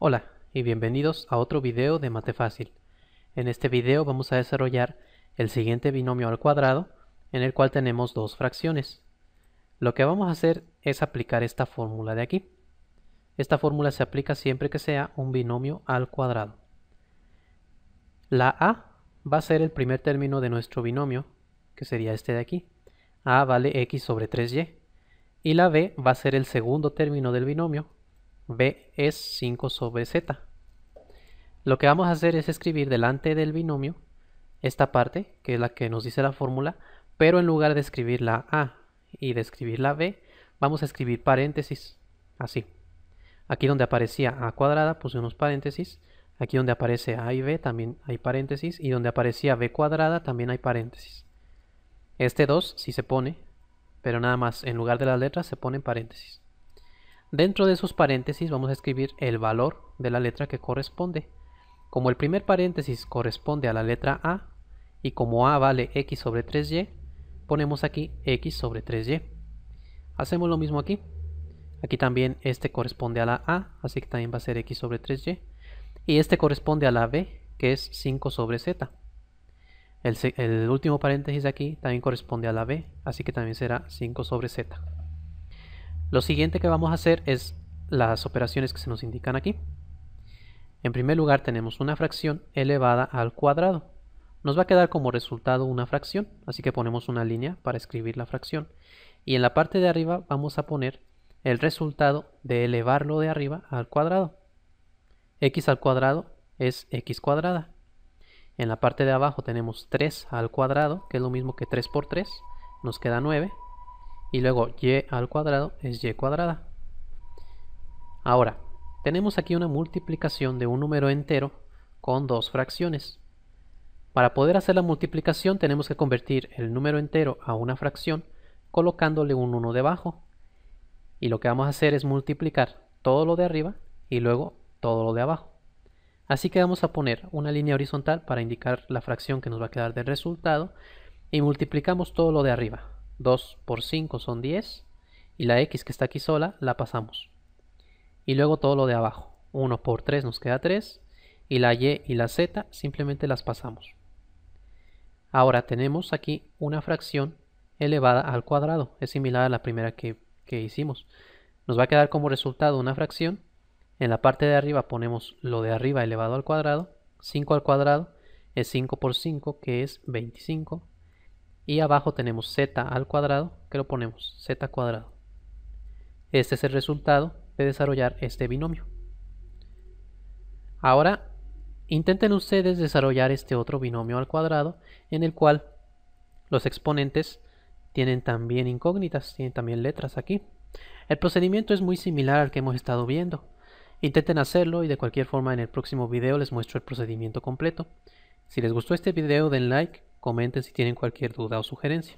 Hola y bienvenidos a otro video de Mate Fácil. En este video vamos a desarrollar el siguiente binomio al cuadrado en el cual tenemos dos fracciones. Lo que vamos a hacer es aplicar esta fórmula de aquí. Esta fórmula se aplica siempre que sea un binomio al cuadrado. La a va a ser el primer término de nuestro binomio, que sería este de aquí. a vale x sobre 3y. Y la b va a ser el segundo término del binomio, b es 5 sobre z. Lo que vamos a hacer es escribir delante del binomio esta parte, que es la que nos dice la fórmula, pero en lugar de escribir la a y de escribir la b, vamos a escribir paréntesis, así. Aquí donde aparecía a cuadrada puse unos paréntesis, aquí donde aparece a y b también hay paréntesis, y donde aparecía b cuadrada también hay paréntesis. Este 2 sí se pone, pero nada más, en lugar de las letras se en paréntesis. Dentro de esos paréntesis vamos a escribir el valor de la letra que corresponde. Como el primer paréntesis corresponde a la letra A y como A vale x sobre 3y, ponemos aquí x sobre 3y. Hacemos lo mismo aquí. Aquí también este corresponde a la A, así que también va a ser x sobre 3y. Y este corresponde a la B, que es 5 sobre z. El, último paréntesis aquí también corresponde a la B, así que también será 5 sobre z. Lo siguiente que vamos a hacer es las operaciones que se nos indican aquí. En primer lugar tenemos una fracción elevada al cuadrado. Nos va a quedar como resultado una fracción, así que ponemos una línea para escribir la fracción. Y en la parte de arriba vamos a poner el resultado de elevarlo de arriba al cuadrado. x al cuadrado es x cuadrada. En la parte de abajo tenemos 3 al cuadrado, que es lo mismo que 3 por 3, nos queda 9 y luego y al cuadrado es y cuadrada. Ahora, tenemos aquí una multiplicación de un número entero con dos fracciones. Para poder hacer la multiplicación tenemos que convertir el número entero a una fracción colocándole un 1 debajo. Y lo que vamos a hacer es multiplicar todo lo de arriba y luego todo lo de abajo. Así que vamos a poner una línea horizontal para indicar la fracción que nos va a quedar del resultado y multiplicamos todo lo de arriba, 2 por 5 son 10 y la x que está aquí sola la pasamos. Y luego todo lo de abajo, 1 por 3 nos queda 3 y la y y la z simplemente las pasamos. Ahora tenemos aquí una fracción elevada al cuadrado, es similar a la primera que, hicimos. Nos va a quedar como resultado una fracción, en la parte de arriba ponemos lo de arriba elevado al cuadrado, 5 al cuadrado es 5 por 5 que es 25 y abajo tenemos z al cuadrado que lo ponemos z cuadrado. Este es el resultado de desarrollar este binomio. Ahora intenten ustedes desarrollar este otro binomio al cuadrado en el cual los exponentes tienen también incógnitas, tienen también letras aquí. El procedimiento es muy similar al que hemos estado viendo. Intenten hacerlo y de cualquier forma en el próximo video les muestro el procedimiento completo. Si les gustó este video den like Comenten si tienen cualquier duda o sugerencia.